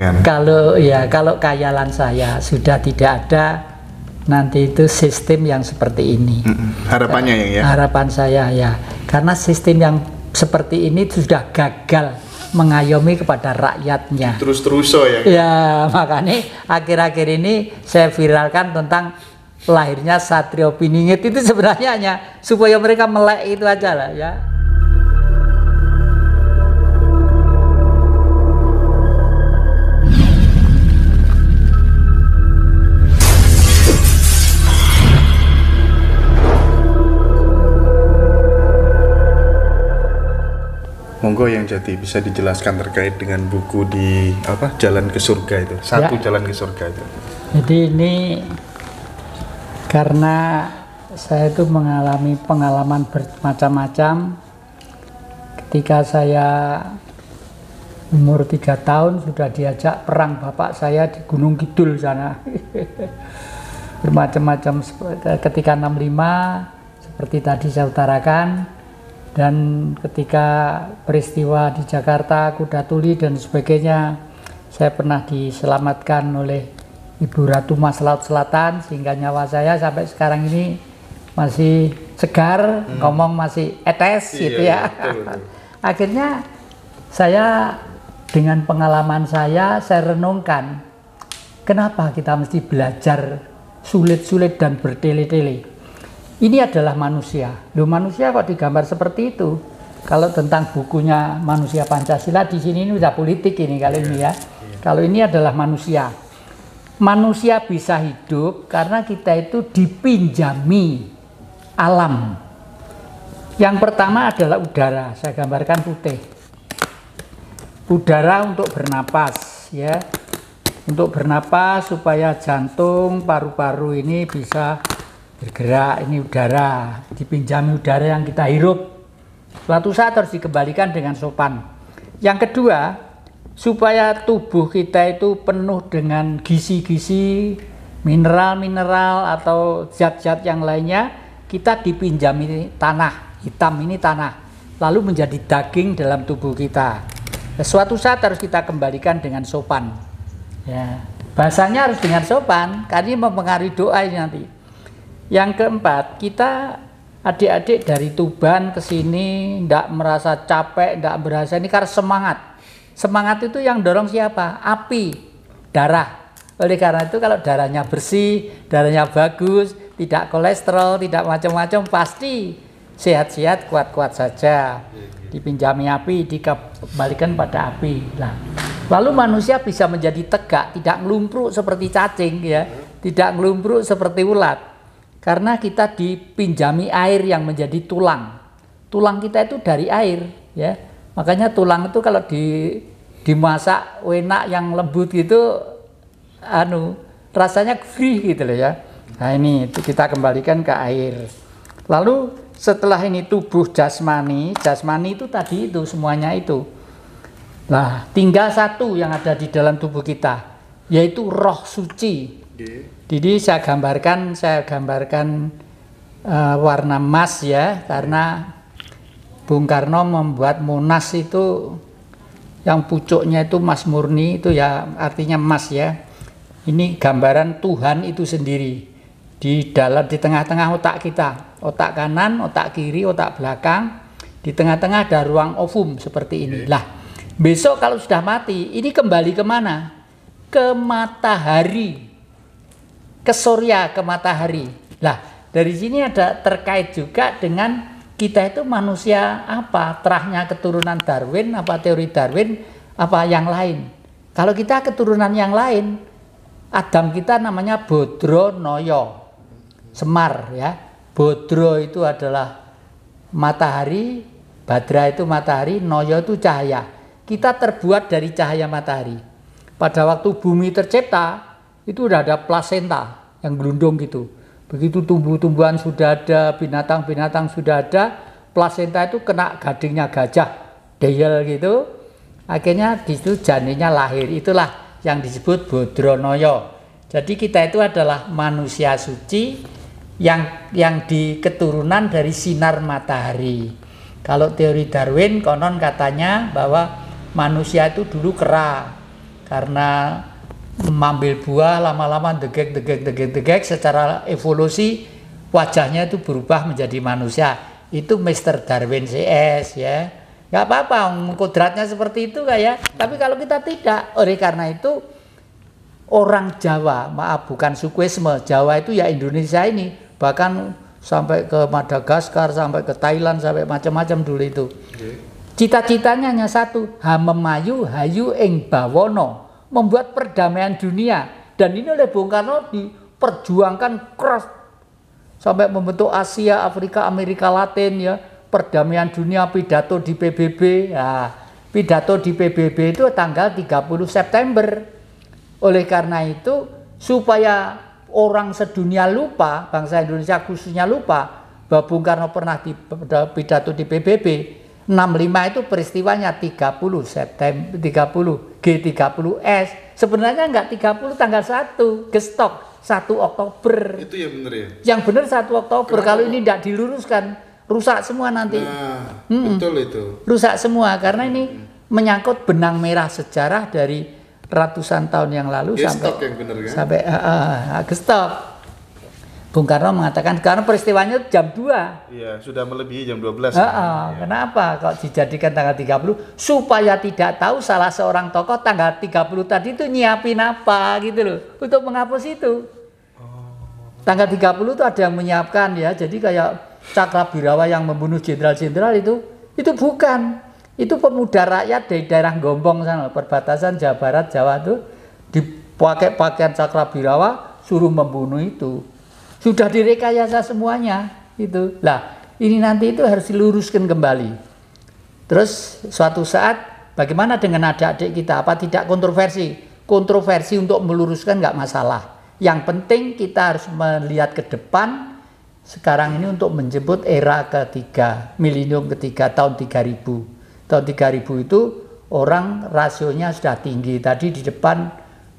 Kan? Kalau ya kalau kayalan saya sudah tidak ada nanti itu sistem yang seperti ini. Harapannya ya, Harapan saya ya karena sistem yang seperti ini sudah gagal mengayomi kepada rakyatnya. Terus terusan ya. Ya makanya akhir-akhir ini saya viralkan tentang lahirnya Satrio Piningit itu sebenarnya hanya supaya mereka melek itu aja lah ya. monggo yang jadi bisa dijelaskan terkait dengan buku di apa Jalan ke Surga itu satu ya. Jalan ke Surga itu. Jadi ini karena saya itu mengalami pengalaman bermacam-macam ketika saya umur tiga tahun sudah diajak perang bapak saya di Gunung Kidul sana bermacam-macam ketika 65 seperti tadi saya utarakan dan ketika peristiwa di Jakarta kuda tuli dan sebagainya saya pernah diselamatkan oleh Ibu Ratu Mas Laut Selatan sehingga nyawa saya sampai sekarang ini masih segar hmm. ngomong masih etes iya, gitu iya, ya iya, akhirnya saya dengan pengalaman saya saya renungkan kenapa kita mesti belajar sulit-sulit dan bertele-tele ini adalah manusia. Loh manusia kok digambar seperti itu? Kalau tentang bukunya manusia Pancasila di sini ini udah politik ini kali ini ya. Kalau ini adalah manusia. Manusia bisa hidup karena kita itu dipinjami alam. Yang pertama adalah udara. Saya gambarkan putih. Udara untuk bernapas ya. Untuk bernapas supaya jantung, paru-paru ini bisa bergerak ini udara dipinjami udara yang kita hirup suatu saat harus dikembalikan dengan sopan yang kedua supaya tubuh kita itu penuh dengan gizi-gizi mineral-mineral atau zat-zat yang lainnya kita dipinjami tanah hitam ini tanah lalu menjadi daging dalam tubuh kita nah, suatu saat harus kita kembalikan dengan sopan ya bahasanya harus dengan sopan karena ini mempengaruhi doa ini nanti yang keempat, kita adik-adik dari Tuban ke sini tidak merasa capek, tidak berasa. Ini karena semangat. Semangat itu yang dorong siapa? Api, darah. Oleh karena itu kalau darahnya bersih, darahnya bagus, tidak kolesterol, tidak macam-macam, pasti sehat-sehat, kuat-kuat saja. Dipinjami api, dikembalikan pada api. Nah, lalu manusia bisa menjadi tegak, tidak ngelumpruk seperti cacing ya, tidak ngelumpruk seperti ulat karena kita dipinjami air yang menjadi tulang. Tulang kita itu dari air, ya. Makanya tulang itu kalau di dimasak enak yang lembut gitu anu rasanya gurih gitu loh ya. Nah ini itu kita kembalikan ke air. Lalu setelah ini tubuh jasmani, jasmani itu tadi itu semuanya itu. Nah, tinggal satu yang ada di dalam tubuh kita, yaitu roh suci. Jadi saya gambarkan, saya gambarkan uh, warna emas ya, karena Bung Karno membuat Monas itu yang pucuknya itu emas murni itu ya artinya emas ya. Ini gambaran Tuhan itu sendiri di dalam di tengah-tengah otak kita, otak kanan, otak kiri, otak belakang. Di tengah-tengah ada ruang ovum seperti ini. Iya. Lah, besok kalau sudah mati, ini kembali kemana? Ke matahari ke surya, ke matahari. Lah, dari sini ada terkait juga dengan kita itu manusia apa? Terahnya keturunan Darwin apa teori Darwin apa yang lain? Kalau kita keturunan yang lain, Adam kita namanya Bodro Noyo. Semar ya. Bodro itu adalah matahari, Badra itu matahari, Noyo itu cahaya. Kita terbuat dari cahaya matahari. Pada waktu bumi tercipta, itu udah ada plasenta yang gelundung gitu. Begitu tumbuh-tumbuhan sudah ada, binatang-binatang sudah ada, plasenta itu kena gadingnya gajah, deyel gitu. Akhirnya di situ janinnya lahir. Itulah yang disebut Bodronoyo. Jadi kita itu adalah manusia suci yang yang di keturunan dari sinar matahari. Kalau teori Darwin konon katanya bahwa manusia itu dulu kera karena mengambil buah lama-lama degek degek degek degek secara evolusi wajahnya itu berubah menjadi manusia itu Mr. Darwin CS ya nggak apa-apa kodratnya seperti itu kayak ya. tapi kalau kita tidak oleh karena itu orang Jawa maaf bukan sukuisme Jawa itu ya Indonesia ini bahkan sampai ke Madagaskar sampai ke Thailand sampai macam-macam dulu itu Cita-citanya hanya satu, hamemayu hayu ing bawono membuat perdamaian dunia. Dan ini oleh Bung Karno diperjuangkan keras sampai membentuk Asia, Afrika, Amerika Latin ya, perdamaian dunia pidato di PBB. Ya, pidato di PBB itu tanggal 30 September. Oleh karena itu, supaya orang sedunia lupa, bangsa Indonesia khususnya lupa, bahwa Bung Karno pernah di, pidato di PBB, 65 itu peristiwanya 30 September 30 G30S sebenarnya nggak 30 tanggal 1 gestok 1 Oktober itu ya benar ya yang benar 1 Oktober Kenapa? kalau ini tidak diluruskan rusak semua nanti nah, hmm. betul itu rusak semua karena ini hmm. menyangkut benang merah sejarah dari ratusan tahun yang lalu gestok ya, sampai yang bener, kan? sampai uh, uh, gestok Bung Karno mengatakan karena peristiwanya jam 2. Iya, sudah melebihi jam 12. Heeh, kan? ya. kenapa kalau dijadikan tanggal 30 supaya tidak tahu salah seorang tokoh tanggal 30 tadi itu nyiapin apa gitu loh untuk menghapus itu. Oh. Tanggal Tanggal 30 itu ada yang menyiapkan ya. Jadi kayak Cakra Birawa yang membunuh jenderal-jenderal itu itu bukan. Itu pemuda rakyat dari daerah Gombong sana, perbatasan Jawa Barat Jawa itu dipakai pakaian Cakra Birawa suruh membunuh itu sudah direkayasa semuanya itu lah ini nanti itu harus diluruskan kembali terus suatu saat bagaimana dengan adik-adik kita apa tidak kontroversi kontroversi untuk meluruskan nggak masalah yang penting kita harus melihat ke depan sekarang ini untuk menjemput era ketiga milenium ketiga tahun 3000 tahun 3000 itu orang rasionya sudah tinggi tadi di depan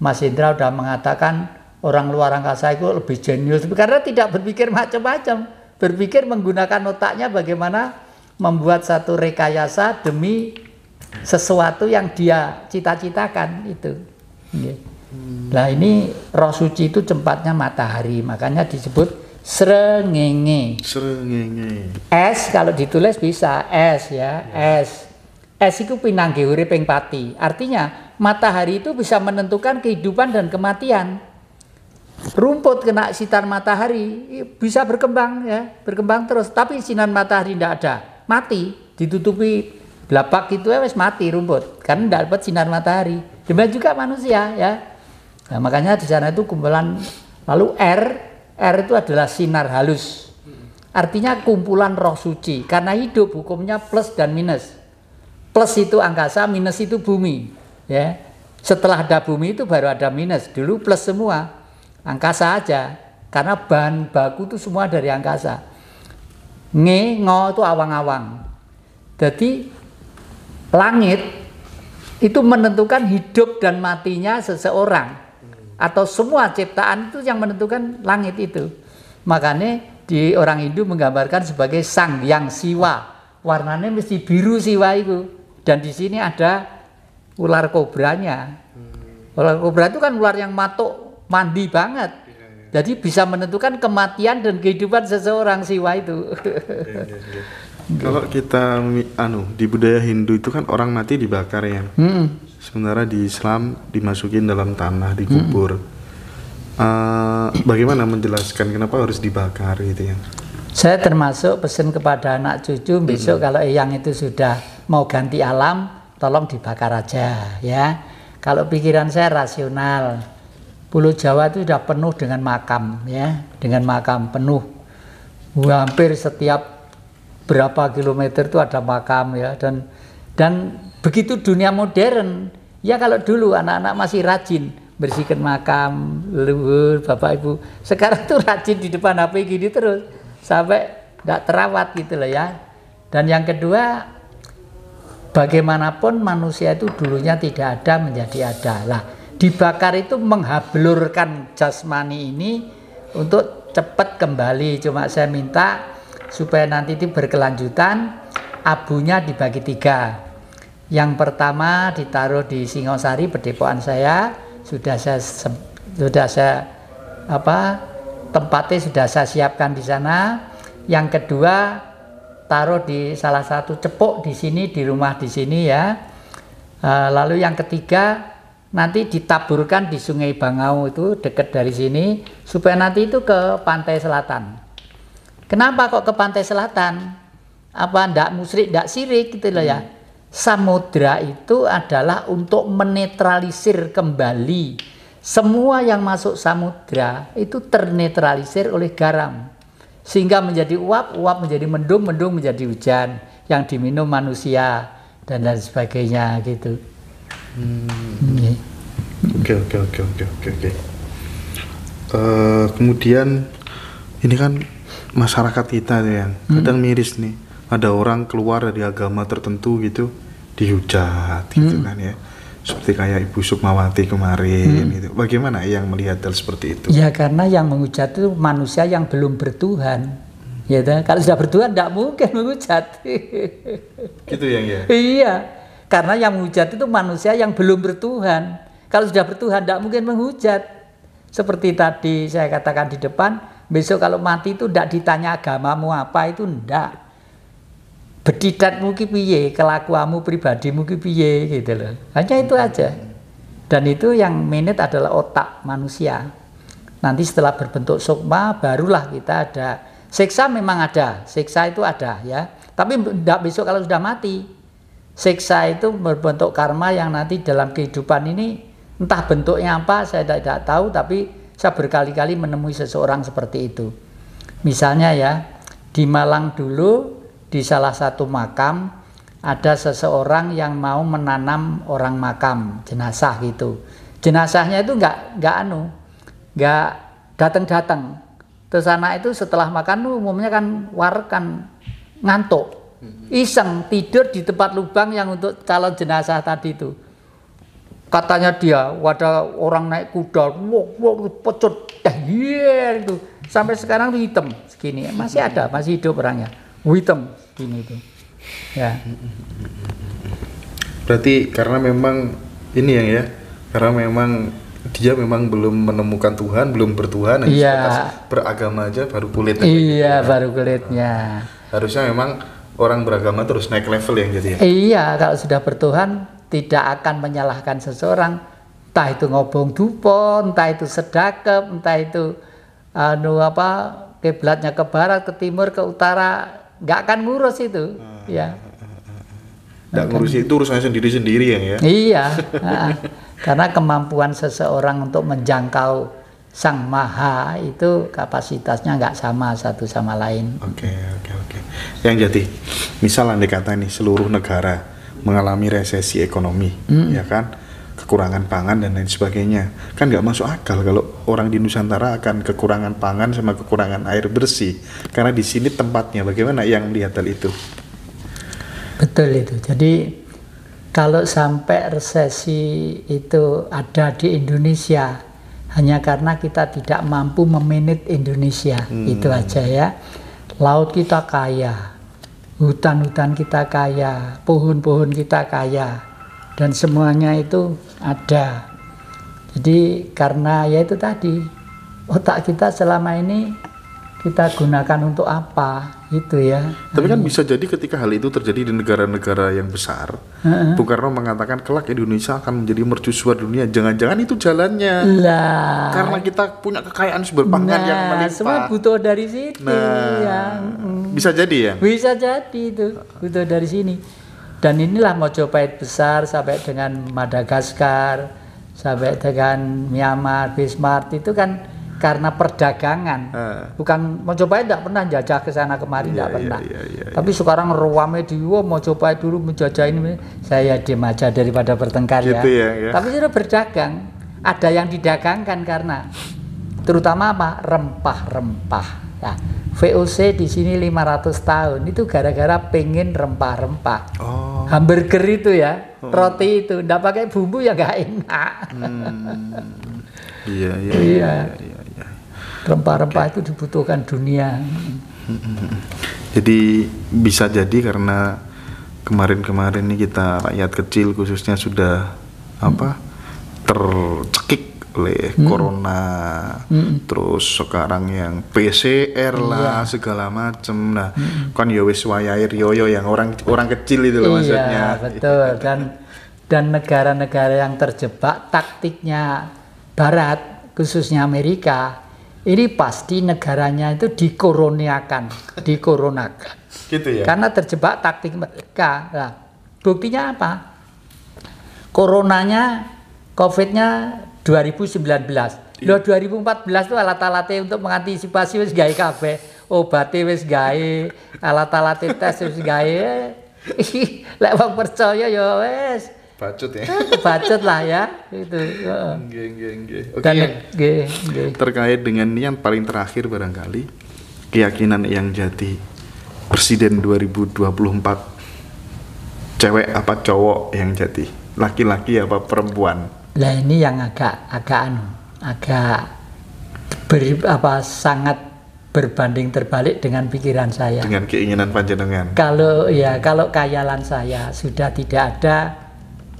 Mas Indra sudah mengatakan orang luar angkasa itu lebih jenius karena tidak berpikir macam-macam berpikir menggunakan otaknya bagaimana membuat satu rekayasa demi sesuatu yang dia cita-citakan itu nah ini roh suci itu tempatnya matahari makanya disebut srengenge srengenge S kalau ditulis bisa S ya, ya. S Es itu pinanggi urip pengpati Artinya matahari itu bisa menentukan kehidupan dan kematian rumput kena sinar matahari bisa berkembang ya, berkembang terus. Tapi sinar matahari tidak ada, mati, ditutupi belapak itu ya wes mati rumput kan tidak dapat sinar matahari. Demikian juga manusia ya. Nah, makanya di sana itu kumpulan lalu R, R itu adalah sinar halus. Artinya kumpulan roh suci karena hidup hukumnya plus dan minus. Plus itu angkasa, minus itu bumi, ya. Setelah ada bumi itu baru ada minus. Dulu plus semua, angkasa aja karena bahan baku itu semua dari angkasa nge ngo itu awang-awang jadi langit itu menentukan hidup dan matinya seseorang atau semua ciptaan itu yang menentukan langit itu makanya di orang Hindu menggambarkan sebagai sang yang siwa warnanya mesti biru siwa itu dan di sini ada ular kobranya ular kobra itu kan ular yang matuk mandi banget. Iya, iya. Jadi bisa menentukan kematian dan kehidupan seseorang siwa itu. Iya, gitu. Kalau kita anu di budaya Hindu itu kan orang mati dibakar ya. Hmm. Sementara di Islam dimasukin dalam tanah dikubur. kubur. Uh, eh, bagaimana menjelaskan kenapa harus dibakar gitu ya? Saya termasuk pesan kepada anak cucu besok -hmm. kalau eyang itu sudah mau ganti alam, tolong dibakar aja ya. Kalau pikiran saya rasional, Pulau Jawa itu sudah penuh dengan makam ya, dengan makam penuh. Hampir setiap berapa kilometer itu ada makam ya dan dan begitu dunia modern ya kalau dulu anak-anak masih rajin bersihkan makam leluhur bapak ibu sekarang tuh rajin di depan HP gini terus sampai tidak terawat gitu loh ya dan yang kedua bagaimanapun manusia itu dulunya tidak ada menjadi ada lah dibakar itu menghablurkan jasmani ini untuk cepat kembali cuma saya minta supaya nanti itu berkelanjutan abunya dibagi tiga yang pertama ditaruh di Singosari pedepoan saya sudah saya sudah saya apa tempatnya sudah saya siapkan di sana yang kedua taruh di salah satu cepuk di sini di rumah di sini ya eh, lalu yang ketiga nanti ditaburkan di Sungai Bangau itu dekat dari sini supaya nanti itu ke pantai selatan. Kenapa kok ke pantai selatan? Apa ndak musrik ndak sirik gitu loh ya. Hmm. Samudra itu adalah untuk menetralisir kembali semua yang masuk samudra itu ternetralisir oleh garam sehingga menjadi uap, uap menjadi mendung, mendung menjadi hujan yang diminum manusia dan lain sebagainya gitu. Hmm. Oke oke oke oke oke oke. Eh, kemudian ini kan masyarakat kita ya, kadang miris nih. Ada orang keluar dari agama tertentu gitu dihujat gitu hmm. kan ya seperti kayak Ibu Sukmawati kemarin hmm. itu. Bagaimana yang melihat hal seperti itu? Ya karena yang menghujat itu manusia yang belum bertuhan. Hmm. Ya, kalau sudah bertuhan tidak mungkin menghujat. gitu yang ya. Iya. Karena yang menghujat itu manusia yang belum bertuhan. Kalau sudah bertuhan, tidak mungkin menghujat. Seperti tadi saya katakan di depan, besok kalau mati itu tidak ditanya agamamu apa, itu tidak. Bedidat mungkin piye, kelakuamu pribadi mungkin piye gitu loh. Hanya itu aja. Dan itu yang menit adalah otak manusia. Nanti setelah berbentuk sukma, barulah kita ada Siksa memang ada, siksa itu ada ya. Tapi tidak besok kalau sudah mati, Siksa itu berbentuk karma yang nanti dalam kehidupan ini entah bentuknya apa saya tidak tahu tapi saya berkali-kali menemui seseorang seperti itu. Misalnya ya, di Malang dulu di salah satu makam ada seseorang yang mau menanam orang makam jenazah gitu. Jenazahnya itu nggak nggak anu, nggak datang-datang. Terus anak itu setelah makan umumnya kan war kan ngantuk. Mm-hmm. iseng tidur di tempat lubang yang untuk calon jenazah tadi itu katanya dia wadah orang naik kuda wow wow pecut dah itu sampai sekarang itu hitam segini masih mm-hmm. ada masih hidup orangnya hitam segini itu ya berarti karena memang ini yang ya karena memang dia memang belum menemukan Tuhan belum bertuhan iya. beragama aja baru kulitnya iya gitu. baru kulitnya harusnya memang orang beragama terus naik level yang jadi. Ya? Iya, kalau sudah bertuhan tidak akan menyalahkan seseorang, entah itu ngobong dupon, entah itu sedakap, entah itu anu apa kiblatnya ke barat, ke timur, ke utara, nggak akan ngurus itu, hmm. ya. Ah, ah, nggak ngurus itu urusannya sendiri-sendiri ya. ya? Iya, nah, karena kemampuan seseorang untuk menjangkau Sang Maha itu kapasitasnya nggak sama satu sama lain. Oke, okay, oke, okay, oke. Okay. Yang jadi, misal anda kata nih seluruh negara mengalami resesi ekonomi, mm. ya kan, kekurangan pangan dan lain sebagainya, kan nggak masuk akal kalau orang di Nusantara akan kekurangan pangan sama kekurangan air bersih, karena di sini tempatnya. Bagaimana yang melihat hal itu? Betul itu. Jadi kalau sampai resesi itu ada di Indonesia, hanya karena kita tidak mampu memanage Indonesia hmm. itu aja ya laut kita kaya hutan-hutan kita kaya pohon-pohon kita kaya dan semuanya itu ada jadi karena ya itu tadi otak kita selama ini kita gunakan untuk apa itu ya. Tapi kan bisa jadi ketika hal itu terjadi di negara-negara yang besar, uh-uh. Bung Karno mengatakan kelak Indonesia akan menjadi mercusuar dunia. Jangan-jangan itu jalannya. Lah. Karena kita punya kekayaan sumber pangan nah, yang melimpah. semua butuh dari sini Nah, ya. Mm. bisa jadi ya. Bisa jadi itu butuh dari sini. Dan inilah Mojopahit besar sampai dengan Madagaskar, sampai dengan Myanmar, Bismarck itu kan karena perdagangan. Uh. Bukan coba tidak pernah jajah ke sana kemari tidak yeah, iya, pernah. Yeah, yeah, Tapi iya. sekarang ruamnya di wo coba dulu menjajah ini saya diem aja daripada bertengkar ya. gitu ya. ya. Tapi sudah berdagang, ada yang didagangkan karena terutama apa? rempah-rempah. ya VOC di sini 500 tahun itu gara-gara pengen rempah-rempah. Oh. Hamburger itu ya, oh. roti itu, ndak pakai bumbu ya gak enak. Hmm. iya, iya, iya. iya. iya. iya rempah-rempah itu dibutuhkan dunia. Jadi bisa jadi karena kemarin-kemarin ini kita rakyat kecil khususnya sudah apa tercekik oleh hmm. corona, hmm. terus sekarang yang PCR lah iya. segala macam, Nah, hmm. kan yo ya yoyo yang orang orang kecil itu loh iya, maksudnya. betul. Dan dan negara-negara yang terjebak taktiknya Barat khususnya Amerika ini pasti negaranya itu dikoroniakan, dikoronakan. Gitu ya. Karena terjebak taktik mereka. Nah, buktinya apa? Coronanya, COVID-nya 2019. Iya. Loh 2014 itu alat-alatnya untuk mengantisipasi wis gawe kabeh. Obate wis gawe, alat-alat tes wis gawe. Lek wong percaya ya wis bacot ya eh, bacot lah ya itu okay, terkait dengan yang paling terakhir barangkali keyakinan yang jadi presiden 2024 cewek apa cowok yang jadi laki-laki apa perempuan lah ini yang agak agak anu agak ber, apa sangat berbanding terbalik dengan pikiran saya. Dengan keinginan panjenengan. Kalau ya kalau kayalan saya sudah tidak ada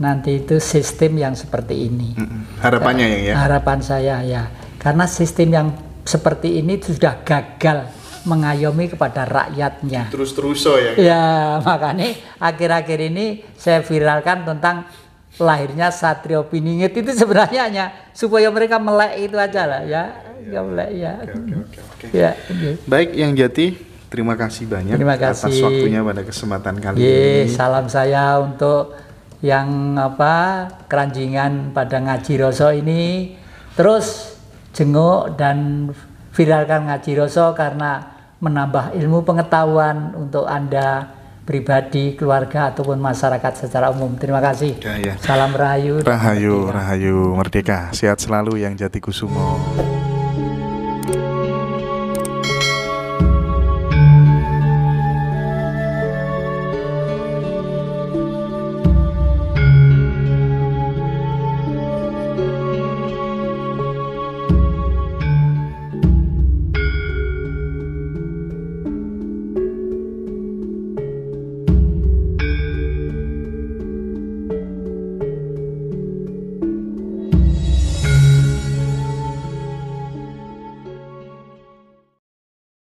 nanti itu sistem yang seperti ini. Harapannya ya, ya. Harapan saya ya. Karena sistem yang seperti ini sudah gagal mengayomi kepada rakyatnya. Terus terusan ya. Ya, makanya akhir-akhir ini saya viralkan tentang lahirnya Satrio Piningit itu sebenarnya hanya supaya mereka melek itu aja lah ya. Ya, melek ya. Oke, oke, oke. oke. Ya, oke. Gitu. Baik yang jati terima kasih banyak terima kasih. atas waktunya pada kesempatan kali Ye, ini. Salam saya untuk yang apa keranjingan pada ngaji roso ini terus jenguk dan viralkan ngaji roso karena menambah ilmu pengetahuan untuk anda pribadi, keluarga ataupun masyarakat secara umum. Terima kasih. Ya, ya. Salam rahayu. Rahayu, rahayu merdeka. Sehat selalu yang jati kusumo.